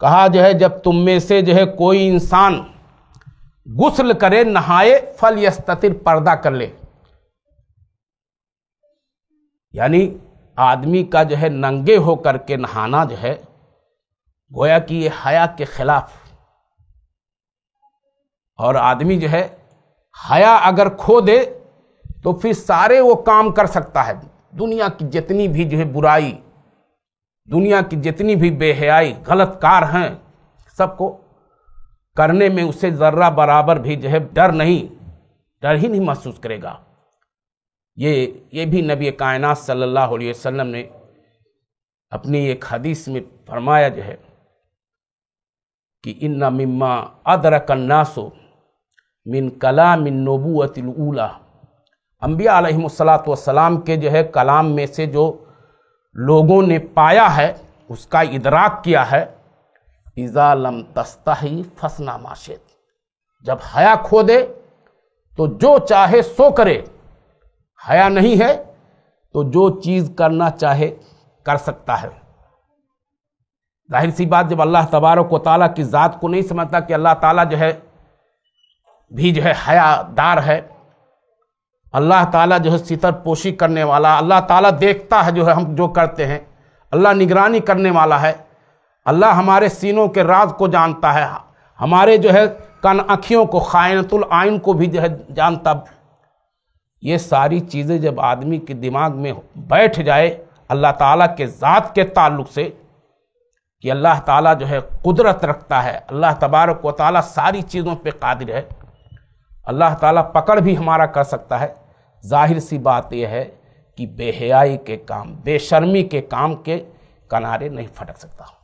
कहा जो है जब तुम में से जो है कोई इंसान गुसल करे नहाए फल यस्तिर पर्दा कर ले यानी आदमी का जो है नंगे होकर के नहाना जो है गोया कि ये हया के खिलाफ और आदमी जो है हया अगर खो दे तो फिर सारे वो काम कर सकता है दुनिया की जितनी भी जो है बुराई दुनिया की जितनी भी बेहयाई गलत कार हैं सबको करने में उसे ज़र्रा बराबर भी जो है डर नहीं डर ही नहीं महसूस करेगा ये ये भी नबी कायनात सल्लल्लाहु अलैहि वसल्लम ने अपनी एक हदीस में फरमाया जो है कि इन्ना मिम्मा नासो मिन कला मिन नबूतिलूला अम्बिया अलहमसलात वसलाम के जो है कलाम में से जो लोगों ने पाया है उसका इदराक किया है इज़ा लम ही फसना माशेद जब हया खो दे तो जो चाहे सो करे हया नहीं है तो जो चीज़ करना चाहे कर सकता है जाहिर सी बात जब अल्लाह को ताला की ज़ात को नहीं समझता कि अल्लाह ताला जो है भी जो है हयादार है अल्लाह ताला जो है सितर पोशी करने वाला अल्लाह ताला देखता है जो है हम जो करते हैं अल्लाह निगरानी करने वाला है अल्लाह हमारे सीनों के राज को जानता है हमारे जो है कन अखियों को खायनतुल आयन को भी जो है जानता ये सारी चीज़ें जब आदमी के दिमाग में बैठ जाए अल्लाह ताला के ज़ात के ताल्लुक से कि अल्लाह ताला जो है कुदरत रखता है अल्लाह तबारक व ताली सारी चीज़ों पे कादिर है अल्लाह ताला पकड़ भी हमारा कर सकता है जाहिर सी बात यह है कि बेहयाई के काम बेशर्मी के काम के किनारे नहीं फटक सकता